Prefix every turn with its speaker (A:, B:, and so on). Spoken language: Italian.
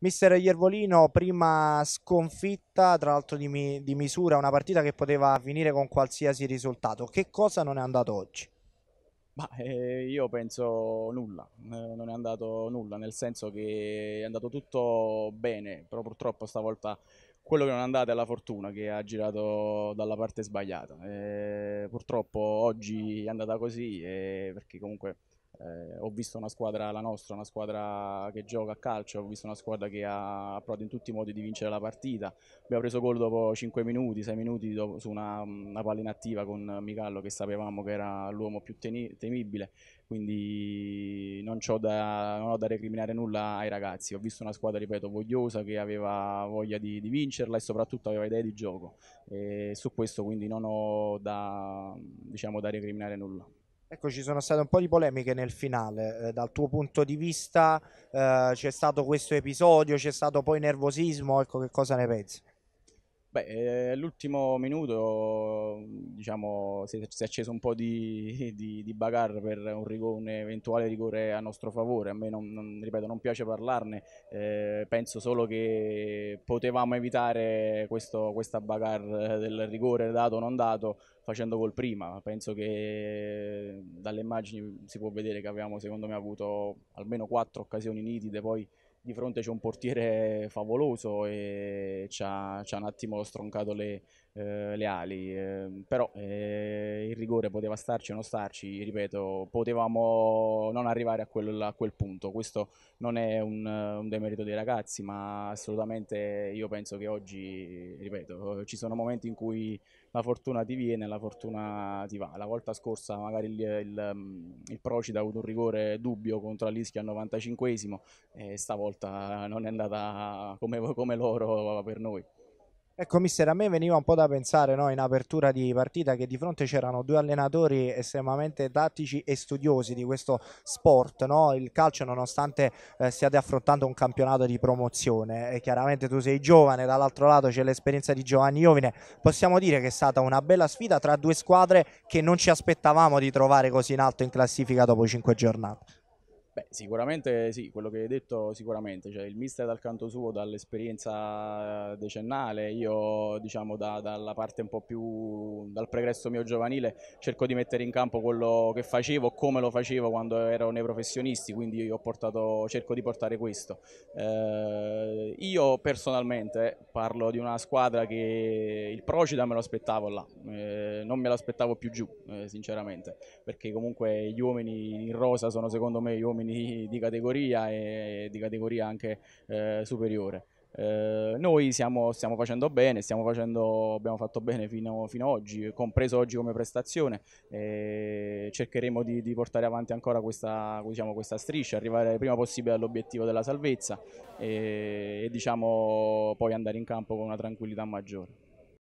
A: Mister Iervolino, prima sconfitta, tra l'altro di, mi di, misura, una partita che poteva finire con qualsiasi risultato. Che cosa non è andato oggi?
B: Bah, eh, io penso nulla, eh, non è andato nulla, nel senso che è andato tutto bene, però purtroppo stavolta quello che non è andato è la fortuna che ha girato dalla parte sbagliata. Eh, purtroppo oggi è andata così eh, perché comunque eh, ho visto una squadra, la nostra, una squadra che gioca a calcio, ho visto una squadra che ha provato in tutti i modi di vincere la partita. Abbiamo preso gol dopo 5 minuti, 6 minuti dopo, su una, una palla inattiva con Micallo che sapevamo che era l'uomo più teni, temibile, quindi non, da, non, ho da recriminare nulla ai ragazzi. Ho visto una squadra, ripeto, vogliosa che aveva voglia di, di vincerla e soprattutto aveva idee di gioco. E su questo quindi non ho da, diciamo, da recriminare nulla.
A: Ecco, ci sono state un po' di polemiche nel finale. Eh, dal tuo punto di vista eh, c'è stato questo episodio, c'è stato poi nervosismo, ecco che cosa ne pensi?
B: Beh, eh, all'ultimo minuto diciamo, si, è acceso un po' di, di, di bagarre per un, rigore, un, eventuale rigore a nostro favore. A me non, non, ripeto, non piace parlarne, eh, penso solo che potevamo evitare questo, questa bagarre del rigore dato o non dato facendo gol prima. Penso che dalle immagini si può vedere che avevamo secondo me avuto almeno quattro occasioni nitide, poi di fronte c'è un portiere favoloso e ci ha, ci ha un attimo stroncato le, eh, le ali, ehm, però eh, il rigore poteva starci o non starci, ripeto, potevamo non arrivare a quel, a quel punto, questo non è un, un, demerito dei ragazzi, ma assolutamente io penso che oggi, ripeto, ci sono momenti in cui la fortuna ti viene, la fortuna ti va, la volta scorsa magari il, il, mm, il Procida ha avuto un rigore dubbio contro Alischia al 95esimo, e stavolta non è andata come, come loro per noi.
A: Ecco, mister, a me veniva un po' da pensare no, in apertura di partita che di fronte c'erano due allenatori estremamente tattici e studiosi di questo sport, no? il calcio nonostante eh, stiate affrontando un campionato di promozione e chiaramente tu sei giovane, dall'altro lato c'è l'esperienza di Giovanni Iovine, possiamo dire che è stata una bella sfida tra due squadre che non ci aspettavamo di trovare così in alto in classifica dopo cinque giornate.
B: Beh, sicuramente sì, quello che hai detto sicuramente, cioè il mister dal canto suo, dall'esperienza decennale, io diciamo da, dalla parte un po' più, dal pregresso mio giovanile cerco di mettere in campo quello che facevo, come lo facevo quando ero nei professionisti, quindi io portato, cerco di portare questo. Eh, io personalmente parlo di una squadra che il Procida me lo aspettavo là, eh, non me lo aspettavo più giù eh, sinceramente, perché comunque gli uomini in rosa sono secondo me gli uomini di, di categoria e di categoria anche eh, superiore. Eh, noi siamo, stiamo facendo bene, stiamo facendo, abbiamo fatto bene fino, fino, ad oggi, compreso oggi come prestazione. Eh, cercheremo di, di, portare avanti ancora questa, diciamo, questa striscia, arrivare prima possibile all'obiettivo della salvezza e, e diciamo, poi andare in campo con una tranquillità maggiore.